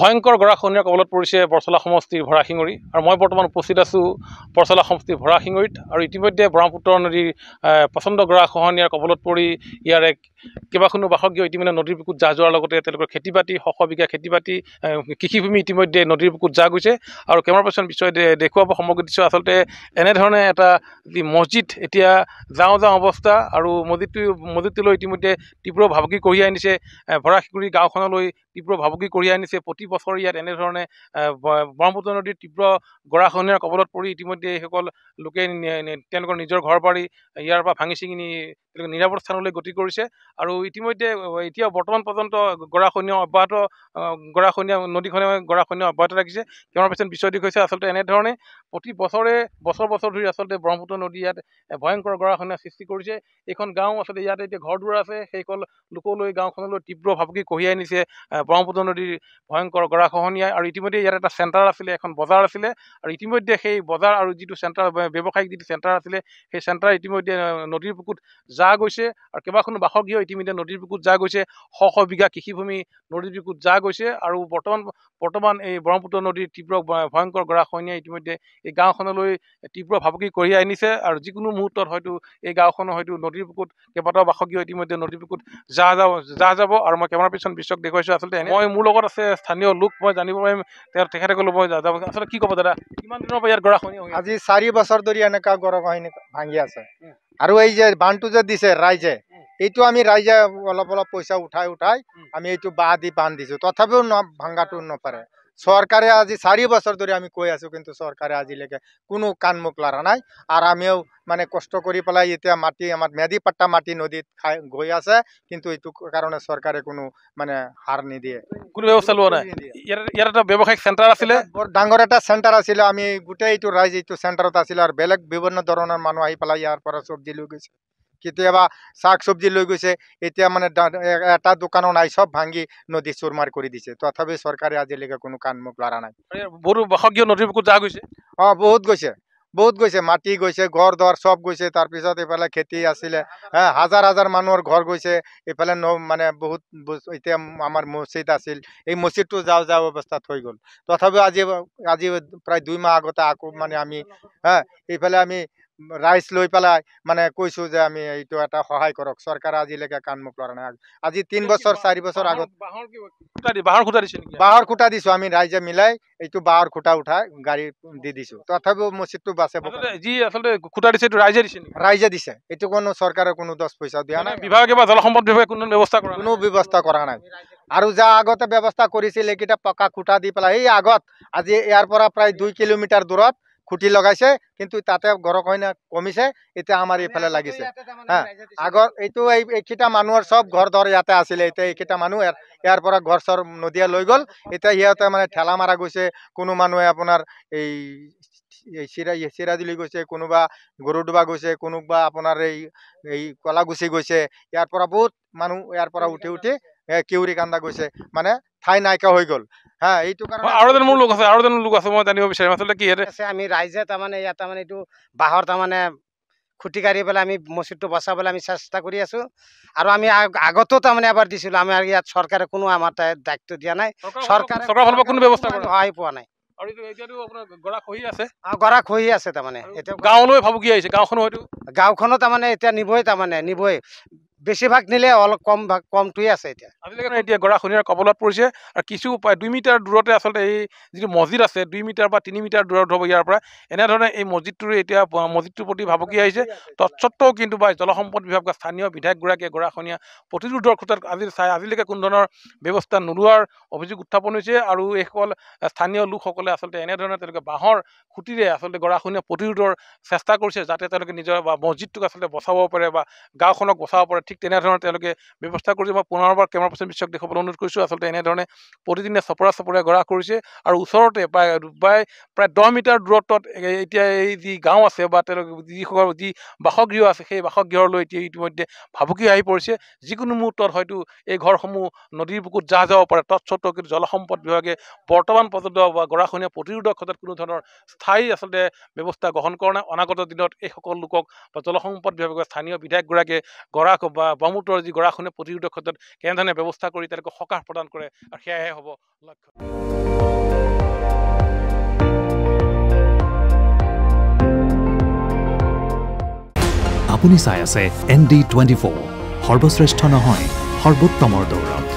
ভয়ংকৰ গৰাখহনীয়া কবলত পৰিছে বৰচলা সমষ্টিৰ ভৰাশিঙৰি আৰু মই বৰ্তমান উপস্থিত আছোঁ বৰচলা সমষ্টিৰ ভৰাশিঙৰিত আৰু ইতিমধ্যে ব্ৰহ্মপুত্ৰ নদীৰ প্ৰচণ্ড গৰাখহনীয়াৰ কবলত পৰি ইয়াৰে কেইবাখনো বাসগৃহ ইতিমধ্যে নদীৰ বুকুত যা যোৱাৰ লগতে তেওঁলোকৰ খেতি বাতি শশ বিঘা খেতি বাতি কৃষিভূমি ইতিমধ্যে নদীৰ বুকুত যা গৈছে আৰু কেমেৰা পাৰ্চন পিছত দেখুৱাব সমগ্ৰ দৃশ্য আচলতে এনেধৰণে এটা যি মছজিদ এতিয়া যাওঁ যাওঁ অৱস্থা আৰু মছজিদটো মছজিদটোলৈ ইতিমধ্যে তীব্ৰ ভাবুকি কঢ়িয়াই আনিছে ভৰাশিঙৰি গাঁওখনলৈ তীব্ৰ ভাবুকি কঢ়িয়াই আনিছে প্ৰতি বছৰ ইয়াত এনেধৰণে ব্ৰহ্মপুত্ৰ নদীৰ তীব্ৰ গৰাখহনীয়াৰ কবলত পৰি ইতিমধ্যে এইসকল লোকে তেওঁলোকৰ নিজৰ ঘৰ বাৰী ইয়াৰ পৰা ভাঙি চিঙি তেওঁলোকে নিৰাপদ স্থানলৈ গতি কৰিছে আৰু ইতিমধ্যে এতিয়াও বৰ্তমান পৰ্যন্ত গৰাখহনীয়া অব্যাহত গৰাখহনীয়া নদীখনে গৰাখহনীয়া অব্যাহত ৰাখিছে কেমেৰা পিছন দিশ হৈছে আচলতে এনেধৰণে প্ৰতি বছৰে বছৰ বছৰ ধৰি আচলতে ব্ৰহ্মপুত্ৰ নদী ইয়াত ভয়ংকৰ গৰাখহনীয়া সৃষ্টি কৰিছে এইখন গাঁও আচলতে ইয়াতে এতিয়া ঘৰ দুৱাৰ আছে সেইসকল লোকলৈ গাঁওখনলৈ তীব্ৰ ভাবুকি কঢ়িয়াই আনিছে ব্ৰহ্মপুত্ৰ নদীৰ ভয়ংকৰ তেওঁলোকৰ গৰাখহনীয়াই আৰু ইতিমধ্যে ইয়াত এটা চেণ্টাৰ আছিলে এখন বজাৰ আছিলে আৰু ইতিমধ্যে সেই বজাৰ আৰু যিটো চেণ্টাৰ ব্যৱসায়িক যিটো চেণ্টাৰ আছিলে সেই চেণ্টাৰ ইতিমধ্যে নদীৰ বুকুত যা গৈছে আৰু কেইবাখনো বাসগৃহ ইতিমধ্যে নদীৰ বুকুত যা গৈছে শ শ বিঘা কৃষিভূমি নদীৰ বুকুত যা গৈছে আৰু বৰ্তমান বৰ্তমান এই ব্ৰহ্মপুত্ৰ নদীৰ তীব্ৰ ভয়ংকৰ গৰাখহনীয়াই ইতিমধ্যে এই গাঁওখনলৈ তীব্ৰ ভাবুকি কঢ়িয়াই আনিছে আৰু যিকোনো মুহূৰ্তত হয়তো এই গাঁওখনৰ হয়তো নদীৰ বুকুত কেইবাটাও বাসগৃহ ইতিমধ্যে নদীৰ বুকুত যা যাব যা যাব আৰু মই কেমেৰা পিছন বিশ্বক দেখুৱাইছোঁ আচলতে মই মোৰ লগত আছে স্থানীয় স্থানীয় লোক মই জানিব পাৰিম তেখেতসকলে মই আচলতে কি ক'ব দাদা কিমান দিনৰ পৰা ইয়াত গৰাখহনি আজি চাৰি বছৰ ধৰি এনেকুৱা কাহিনী ভাঙি আছে আৰু এই যে বান্ধটো যে দিছে ৰাইজে এইটো আমি ৰাইজে অলপ অলপ পইচা উঠাই উঠাই আমি এইটো বাঁহ দি বান্ধ দিছোঁ তথাপিও ভাঙাটো নপাৰে সরকারে আজি সারি বছর ধরে আমি কই আছে কিন্তু সরকার আজি লাগে কোন কানমূলক লরা নাই আর আমিও মানে কষ্ট করিপালা ইতে মাটি আমাত মেদি পট্টা মাটি নদীত খাই গই আছে কিন্তু এত কারণে সরকারে কোন মানে হার নি দিয়ে কোন ব্যবস্থা লরায় এরর ব্যবস্থা সেন্টার আছিল ডাঙ্গর একটা সেন্টার আছিল আমি গুটাই তো রাই যেতো সেন্টারত আছিল আর বেলেক বিভিন্ন ধরনের মানু আইপালা ইয়ার পর সব দিল গইছে কেতিয়াবা শাক চব্জি লৈ গৈছে এতিয়া মানে এটা দোকানৰ নাই চব ভাঙি নদী চুৰমাৰ কৰি দিছে তথাপি চৰকাৰে আজিলৈকে কোনো কাণমুক লৰা নাই বহুত অঁ বহুত গৈছে বহুত গৈছে মাটি গৈছে ঘৰ দুৱাৰ চব গৈছে তাৰপিছত এইফালে খেতি আছিলে হাজাৰ হাজাৰ মানুহৰ ঘৰ গৈছে এইফালে ন মানে বহুত এতিয়া আমাৰ মছজিদ আছিল এই মছজিদটো যাওঁ যাওঁ অৱস্থাত হৈ গ'ল তথাপিও আজি আজি প্ৰায় দুই মাহ আগতে আকৌ মানে আমি হা এইফালে আমি ৰাইজ লৈ পেলাই মানে কৈছোঁ যে আমি এইটো এটা সহায় কৰক চৰকাৰে আজিলৈকে মোক লোৱা নাই আজি তিনি বছৰ চাৰি বছৰ আগত বাঁহৰ খুটা দিছোঁ আমি ৰাইজে মিলাই এইটো বাঁহৰ খুটা উঠাই গাড়ী দি দিছোঁ তথাপিও মছজিদটো বাচে যি আচলতে খুটা দিছে এইটো ৰাইজে দিছে ৰাইজে দিছে এইটো কোনো চৰকাৰে কোনো দহ পইচা দিয়া নাই বিভাগে বা জল সম্পদ বিভাগে কোনো ব্যৱস্থা কৰা কোনো ব্যৱস্থা কৰা নাই আৰু যা আগতে ব্যৱস্থা কৰিছিল এইকেইটা পকা খুটা দি পেলাই সেই আগত আজি ইয়াৰ পৰা প্ৰায় দুই কিলোমিটাৰ দূৰত খুটি লগাইছে কিন্তু তাতে গৰকইনা কমিছে এতিয়া আমাৰ এইফালে লাগিছে হা আগৰ এইটো এই এইকেইটা মানুহৰ চব ঘৰ দৰ ইয়াতে আছিলে এতিয়া এইকেইটা মানুহ ইয়াৰ পৰা ঘৰ চৰ নদীয়া লৈ গ'ল এতিয়া সিহঁতে মানে ঠেলা মাৰা গৈছে কোনো মানুহে আপোনাৰ এই চিৰা চিৰা দিলি গৈছে কোনোবা গৰু গৰুডোবা গৈছে কোনোবা আপোনাৰ এই এই কলাগুচি গৈছে ইয়াৰ পৰা বহুত মানুহ ইয়াৰ পৰা উঠি উঠি কিউৰী কান্দা গৈছে মানে ঠাই নাইকিয়া হৈ গ'ল হ্যাঁ এইটো কাৰণে আৰো জন মূল লোক আছে খুটি কাৰি বলে আমি মসজিদটো বসাবলে আমি চেষ্টা কৰি আছো আৰু আমি আগত তা মানে আবাৰ দিছিল আমি আৰ কোনো আমাৰ তা দায়িত্ব দিয়া নাই সৰকাৰ কোনো ব্যৱস্থা কৰা পোৱা নাই আৰু খহি আছে আ গড়া খহি আছে নিবই তা নিবই বেছিভাগ নিলে অলপ কম ভাগ কমটোৱে আছে এতিয়া আজিলৈকে এতিয়া গৰাখনীয়া কবলত পৰিছে আৰু কিছু উপায় দুই মিটাৰ দূৰতে আচলতে এই যিটো মছজিদ আছে দুই মিটাৰ বা তিনি মিটাৰ দূৰত হ'ব ইয়াৰ পৰা এনেধৰণে এই মছজিদটোৰ এতিয়া মছজিদটোৰ প্ৰতি ভাবুকি আহিছে তৎসত্বেও কিন্তু বা জলসম্পদ বিভাগৰ স্থানীয় বিধায়কগৰাকীয়ে গৰাখনীয়া প্ৰতিৰোধৰ ক্ষেত্ৰত আজি চাই আজিলৈকে কোনো ধৰণৰ ব্যৱস্থা নোলোৱাৰ অভিযোগ উত্থাপন হৈছে আৰু এইসকল স্থানীয় লোকসকলে আচলতে এনেধৰণে তেওঁলোকে বাঁহৰ খুটিৰে আচলতে গৰাখনীয়া প্ৰতিৰোধৰ চেষ্টা কৰিছে যাতে তেওঁলোকে নিজৰ বা মছজিদটোক আচলতে বচাব পাৰে বা গাঁওখনক বচাব পাৰে ঠিক ঠিক তেনেধৰণে তেওঁলোকে ব্যৱস্থা কৰিছে মই পুনৰবাৰ কেমেৰা পাৰ্চন বিশ্বক দেখুৱাবলৈ অনুৰোধ কৰিছোঁ আচলতে এনেধৰণে প্ৰতিদিনে চপৰা চপৰা গ্ৰাস কৰিছে আৰু ওচৰতে প্ৰায় প্ৰায় প্ৰায় দহ মিটাৰ দূৰত্বত এতিয়া এই যি গাঁও আছে বা তেওঁলোকে যিসকল যি বাসগৃহ আছে সেই বাসগৃহলৈ এতিয়া ইতিমধ্যে ভাবুকি আহি পৰিছে যিকোনো মুহূৰ্তত হয়তো এই ঘৰসমূহ নদীৰ বুকুত যা যাব পাৰে তৎসত্ত্বেও কিন্তু জলসম্পদ বিভাগে বৰ্তমান পৰ্যন্ত বা গৰাখনীয়া প্ৰতিৰোধক ক্ষেত্ৰত কোনো ধৰণৰ স্থায়ী আচলতে ব্যৱস্থা গ্ৰহণ কৰা নাই অনাগত দিনত এইসকল লোকক বা জলসম্পদ বিভাগৰ স্থানীয় বিধায়কগৰাকীয়ে গৰাক বা ব্ৰহ্মপুত্ৰৰ যি গৰাখনে প্ৰতিৰোধৰ ক্ষেত্ৰত কেনেধৰণে ব্যৱস্থা কৰি তেওঁলোকক সকাহ প্ৰদান কৰে আৰু সেয়াহে হ'ব লক্ষ্য আপুনি চাই আছে এন ডি টুৱেণ্টি ফ'ৰ সৰ্বশ্ৰেষ্ঠ নহয় সৰ্বোত্তমৰ দৌৰত